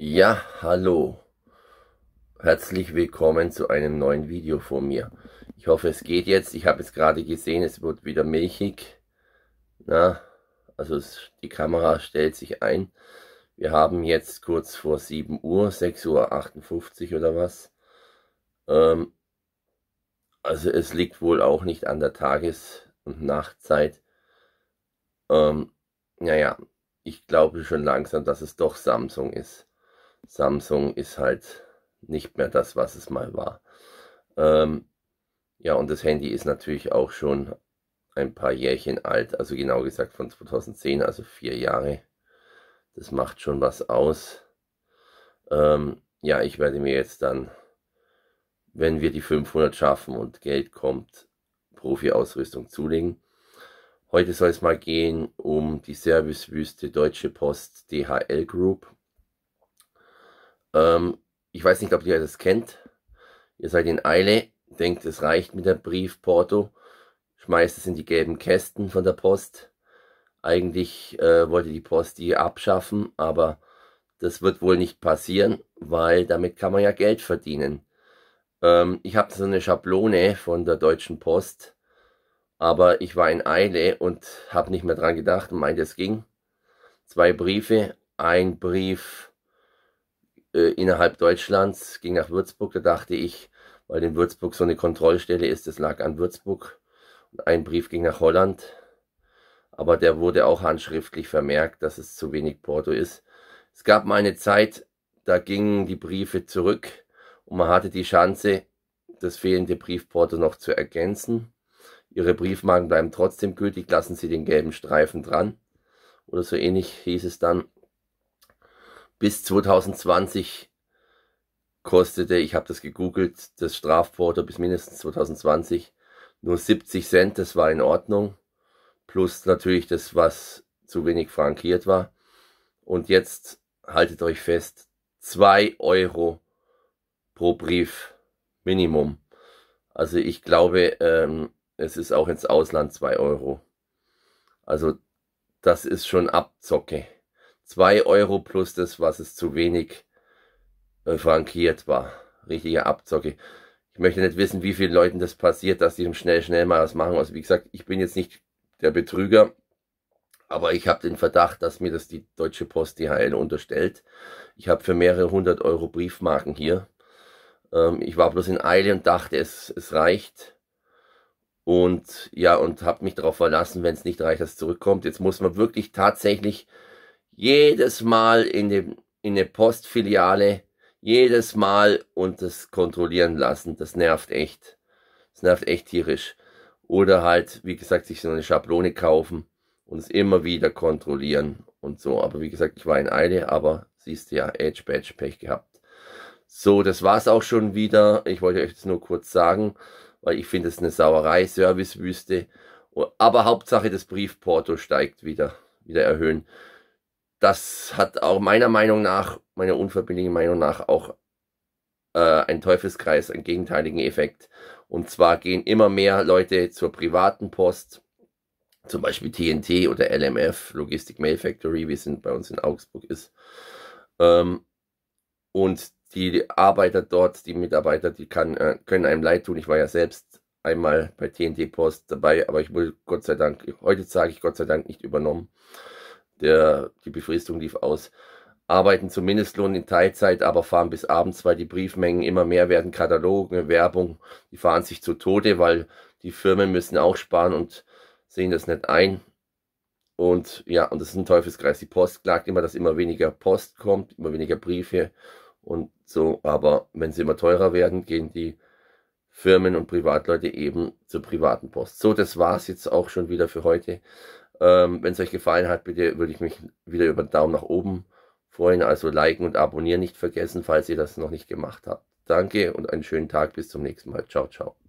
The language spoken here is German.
Ja, hallo. Herzlich willkommen zu einem neuen Video von mir. Ich hoffe, es geht jetzt. Ich habe es gerade gesehen, es wird wieder milchig. Na, also es, die Kamera stellt sich ein. Wir haben jetzt kurz vor 7 Uhr, 6.58 Uhr oder was. Ähm, also es liegt wohl auch nicht an der Tages- und Nachtzeit. Ähm, naja, ich glaube schon langsam, dass es doch Samsung ist. Samsung ist halt nicht mehr das, was es mal war. Ähm, ja, und das Handy ist natürlich auch schon ein paar Jährchen alt, also genau gesagt von 2010, also vier Jahre. Das macht schon was aus. Ähm, ja, ich werde mir jetzt dann, wenn wir die 500 schaffen und Geld kommt, Profi-Ausrüstung zulegen. Heute soll es mal gehen um die Servicewüste Deutsche Post DHL Group. Ähm, ich weiß nicht, ob ihr das kennt. Ihr seid in Eile, denkt, es reicht mit der Briefporto, schmeißt es in die gelben Kästen von der Post. Eigentlich äh, wollte die Post die abschaffen, aber das wird wohl nicht passieren, weil damit kann man ja Geld verdienen. Ähm, ich habe so eine Schablone von der Deutschen Post, aber ich war in Eile und habe nicht mehr dran gedacht und meinte, es ging. Zwei Briefe, ein Brief äh, innerhalb Deutschlands, ging nach Würzburg, da dachte ich, weil in Würzburg so eine Kontrollstelle ist, das lag an Würzburg. Und ein Brief ging nach Holland, aber der wurde auch handschriftlich vermerkt, dass es zu wenig Porto ist. Es gab mal eine Zeit, da gingen die Briefe zurück und man hatte die Chance, das fehlende Briefporto noch zu ergänzen. Ihre Briefmarken bleiben trotzdem gültig, lassen Sie den gelben Streifen dran. Oder so ähnlich hieß es dann bis 2020 kostete, ich habe das gegoogelt, das Strafporto bis mindestens 2020 nur 70 Cent, das war in Ordnung. Plus natürlich das, was zu wenig frankiert war. Und jetzt haltet euch fest, 2 Euro pro Brief Minimum. Also ich glaube, ähm, es ist auch ins Ausland 2 Euro. Also das ist schon Abzocke. 2 Euro plus das, was es zu wenig äh, frankiert war. Richtige Abzocke. Ich möchte nicht wissen, wie vielen Leuten das passiert, dass die im schnell, schnell mal was machen. Also wie gesagt, ich bin jetzt nicht der Betrüger, aber ich habe den Verdacht, dass mir das die Deutsche Post die HL unterstellt. Ich habe für mehrere hundert Euro Briefmarken hier. Ähm, ich war bloß in Eile und dachte, es, es reicht. Und ja, und habe mich darauf verlassen, wenn es nicht reicht, dass es zurückkommt. Jetzt muss man wirklich tatsächlich jedes Mal in, dem, in eine Postfiliale, jedes Mal und das kontrollieren lassen. Das nervt echt. Das nervt echt tierisch. Oder halt, wie gesagt, sich so eine Schablone kaufen und es immer wieder kontrollieren und so. Aber wie gesagt, ich war in Eile, aber siehst du ja, Edge Badge Pech gehabt. So, das war's auch schon wieder. Ich wollte euch das nur kurz sagen, weil ich finde es eine Sauerei, Servicewüste. Aber Hauptsache das Briefporto steigt wieder, wieder erhöhen das hat auch meiner Meinung nach, meiner unverbindlichen Meinung nach, auch äh, einen Teufelskreis, einen gegenteiligen Effekt. Und zwar gehen immer mehr Leute zur privaten Post, zum Beispiel TNT oder LMF, Logistik Mail Factory, wie es bei uns in Augsburg ist. Ähm, und die Arbeiter dort, die Mitarbeiter, die kann, äh, können einem leid tun. Ich war ja selbst einmal bei TNT Post dabei, aber ich wurde Gott sei Dank, heute sage ich Gott sei Dank nicht übernommen der, die Befristung lief aus. Arbeiten zum Mindestlohn in Teilzeit, aber fahren bis abends, weil die Briefmengen immer mehr werden, Kataloge, Werbung, die fahren sich zu Tode, weil die Firmen müssen auch sparen und sehen das nicht ein. Und ja, und das ist ein Teufelskreis. Die Post klagt immer, dass immer weniger Post kommt, immer weniger Briefe und so. Aber wenn sie immer teurer werden, gehen die Firmen und Privatleute eben zur privaten Post. So, das war's jetzt auch schon wieder für heute. Ähm, Wenn es euch gefallen hat, bitte würde ich mich wieder über den Daumen nach oben freuen. Also liken und abonnieren nicht vergessen, falls ihr das noch nicht gemacht habt. Danke und einen schönen Tag. Bis zum nächsten Mal. Ciao, ciao.